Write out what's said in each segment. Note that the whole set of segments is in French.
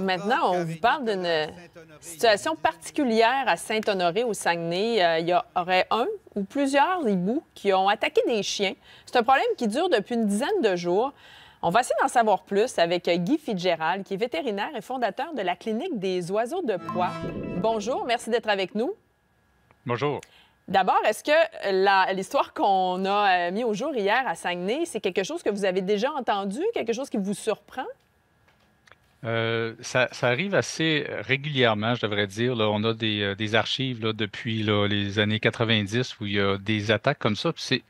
Maintenant, on vous parle d'une euh, situation particulière à Saint-Honoré, au Saguenay. Euh, il y aurait un ou plusieurs hiboux qui ont attaqué des chiens. C'est un problème qui dure depuis une dizaine de jours. On va essayer d'en savoir plus avec Guy Fitzgerald, qui est vétérinaire et fondateur de la clinique des oiseaux de poids. Bonjour, merci d'être avec nous. Bonjour. D'abord, est-ce que l'histoire qu'on a euh, mis au jour hier à Saguenay, c'est quelque chose que vous avez déjà entendu, quelque chose qui vous surprend? Euh, ça, arrive assez euh, régulièrement, je devrais dire. Là. On a des, euh, archives depuis les années 90 où il y a des attaques comme ça. C'est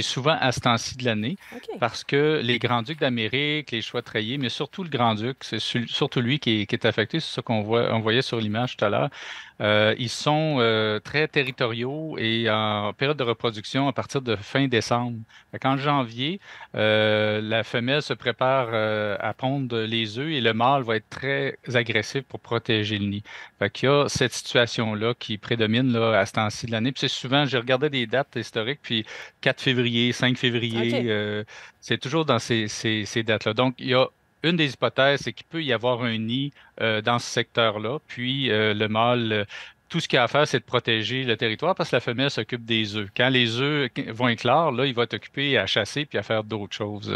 souvent à ce temps-ci de l'année parce que les grands-ducs d'Amérique, les choix mais surtout le grand-duc, c'est surtout lui qui est, affecté. C'est ça qu'on voit, voyait sur l'image tout à l'heure. ils sont très territoriaux et en période de reproduction à partir de fin décembre. En janvier, la femelle se prépare à pondre les œufs et le mâle mâle va être très agressif pour protéger le nid. Il y a cette situation-là qui prédomine là, à ce temps-ci de l'année. Puis c'est souvent, j'ai regardé des dates historiques, puis 4 février, 5 février, euh, c'est toujours dans ces, dates-là. Donc, il y a une des hypothèses, c'est qu'il peut y avoir un nid euh, dans ce secteur-là, puis euh, le mâle, tout ce qu'il a à faire, c'est de protéger le territoire parce que la femelle s'occupe des œufs. Quand les œufs vont éclore, là, il va être occupé à chasser puis à faire d'autres choses.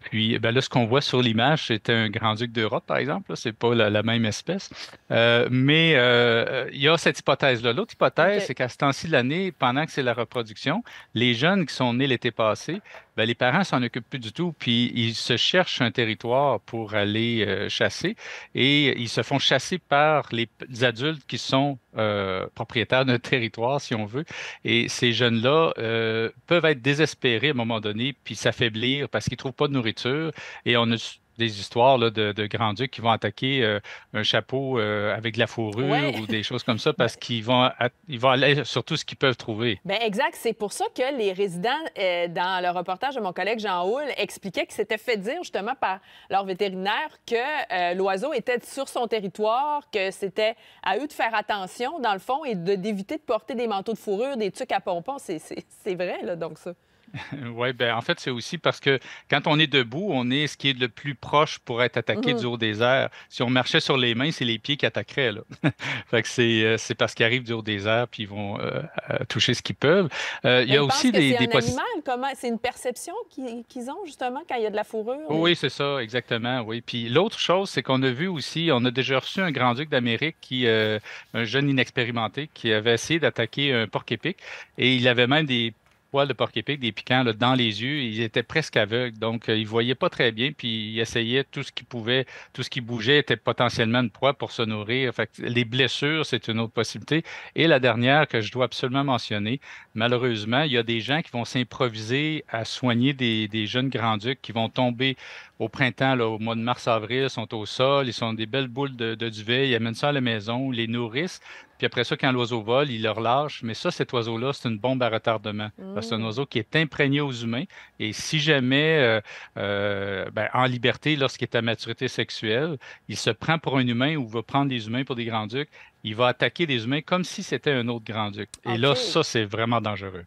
Puis eh ben, là, ce qu'on voit sur l'image, c'est un grand-duc d'Europe, par exemple. Ce n'est pas la, même espèce. Euh, mais euh, il y a cette hypothèse-là. L'autre hypothèse, c'est qu'à ce temps-ci de l'année, pendant que c'est la reproduction, les jeunes qui sont nés l'été passé, ben, les parents s'en occupent plus du tout, puis ils se cherchent un territoire pour aller euh, chasser et ils se font chasser par les adultes qui sont euh, propriétaire de d'un territoire, si on veut. Et ces jeunes-là euh, peuvent être désespérés à un moment donné, puis s'affaiblir parce qu'ils trouvent pas de nourriture. Et on a des histoires là, de, de grands-ducs qui vont attaquer euh, un chapeau euh, avec de la fourrure ou des choses comme ça parce qu'ils vont, vont aller sur tout ce qu'ils peuvent trouver. Bien, exact. C'est pour ça que les résidents, euh, dans le reportage de mon collègue Jean Houle, expliquaient qu'ils s'étaient fait dire justement par leur vétérinaire que l'oiseau était sur son territoire, que c'était à eux de faire attention, dans le fond, et d'éviter de, porter des manteaux de fourrure, des tucs à pompons. C'est vrai, là, donc ça. Oui, ben en fait, c'est aussi parce que quand on est debout, on est ce qui est le plus proche pour être attaqué mmh. du haut des airs. Si on marchait sur les mains, c'est les pieds qui attaqueraient. Là. fait que euh, c'est, parce qu'ils arrivent du haut des airs puis ils vont euh, toucher ce qu'ils peuvent. Euh, il y a aussi des, c'est un comment c'est une perception qu'ils, ont justement quand il y a de la fourrure. Oui, c'est ça, exactement. Oui. Puis l'autre chose, c'est qu'on a vu aussi, on a déjà reçu un grand duc d'Amérique qui, un jeune inexpérimenté, qui avait essayé d'attaquer un porc épic et il avait même des poils de porc-épic, des piquants, là, dans les yeux. Ils étaient presque aveugles, donc euh, ils ne voyaient pas très bien, puis ils essayaient tout ce qui pouvait, tout ce qui bougeait était potentiellement une proie pour se nourrir. Fait les blessures, c'est une autre possibilité. Et la dernière que je dois absolument mentionner, malheureusement, il y a des gens qui vont s'improviser à soigner des, jeunes grands-ducs qui vont tomber au printemps, là, au mois de mars-avril, sont au sol, ils sont des belles boules de, de duvet, ils amènent ça à la maison, les nourrissent, puis après ça, quand l'oiseau vole, il le relâche. Mais ça, cet oiseau-là, c'est une bombe à retardement. C'est un mmh. oiseau qui est imprégné aux humains. Et si jamais, euh, euh, ben, en liberté, lorsqu'il est à maturité sexuelle, il se prend pour un humain ou va prendre des humains pour des grands-ducs, il va attaquer des humains comme si c'était un autre grand-duc. Et là, ça, c'est vraiment dangereux.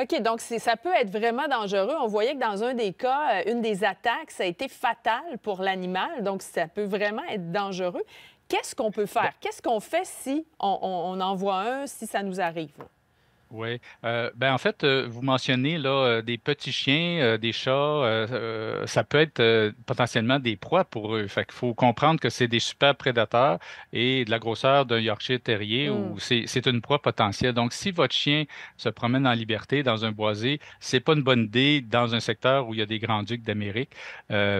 OK, donc ça peut être vraiment dangereux. On voyait que dans un des cas, euh, une des attaques, ça a été fatale pour l'animal, donc ça peut vraiment être dangereux. Qu'est-ce qu'on peut faire? Qu'est-ce qu'on fait si on, on, un, si ça nous arrive? Oui. Euh, ben en fait, euh, vous mentionnez là euh, des petits chiens, des chats, ça peut être potentiellement des proies pour eux. Fait qu'il faut comprendre que c'est des super prédateurs et de la grosseur d'un Yorkshire terrier mmh. ou c'est une proie potentielle. Donc, si votre chien se promène en liberté dans un boisé, c'est pas une bonne idée dans un secteur où il y a des grands ducs d'Amérique,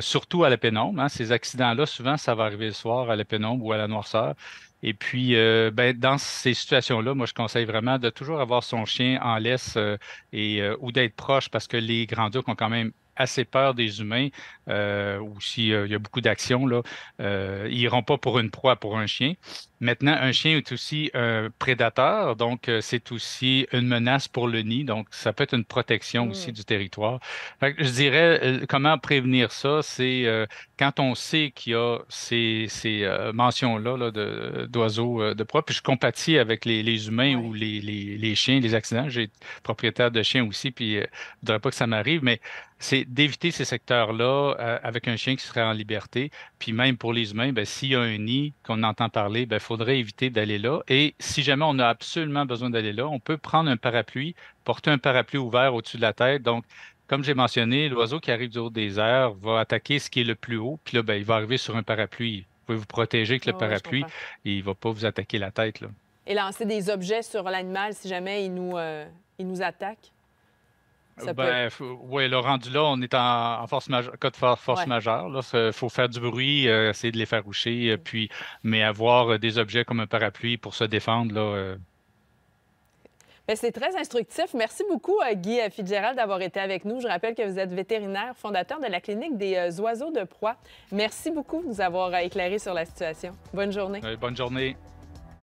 surtout à la pénombre. Hein. ces accidents-là, souvent, ça va arriver le soir à la pénombre ou à la noirceur. Et puis, euh, ben, dans ces situations-là, moi, je conseille vraiment de toujours avoir son chien en laisse euh, et, euh, ou d'être proche parce que les grands ducs ont quand même assez peur des humains euh, ou s'il euh, y a beaucoup d'actions, là, euh, ils n'iront pas pour une proie, pour un chien. Maintenant, un chien est aussi un prédateur, donc euh, c'est aussi une menace pour le nid, donc ça peut être une protection hmm. aussi du territoire. Fait que je dirais, euh, comment prévenir ça, c'est quand on sait qu'il y a ces, ces mentions-là là, de, d'oiseaux de proie, puis je compatis avec les, les humains ou les, les, les, chiens, les accidents, j'ai propriétaire de chiens aussi, puis je ne voudrais pas que ça m'arrive, mais c'est d'éviter ces secteurs-là euh, avec un chien qui serait en liberté. Puis même pour les humains, ben, s'il y a un nid qu'on entend parler, il ben, faudrait éviter d'aller là. Et si jamais on a absolument besoin d'aller là, on peut prendre un parapluie, porter un parapluie ouvert au-dessus de la tête. Donc, comme j'ai mentionné, l'oiseau qui arrive du haut des airs va attaquer ce qui est le plus haut, puis là, ben, il va arriver sur un parapluie. Vous pouvez vous protéger avec le parapluie et il ne va pas vous attaquer la tête. Et lancer des objets sur l'animal si jamais il nous euh, attaque? Ben, oui, le rendu là, on est en, force majeure, cas de force majeure. Il faut faire du bruit, euh, essayer de les faroucher, euh, mm. puis, mais avoir euh, des objets comme un parapluie pour se défendre, là. Ben, c'est très instructif. Merci beaucoup, Guy Fitzgerald, d'avoir été avec nous. Je rappelle que vous êtes vétérinaire, fondateur de la clinique des oiseaux de proie. Merci beaucoup de nous avoir éclairé sur la situation. Bonne journée. bonne journée.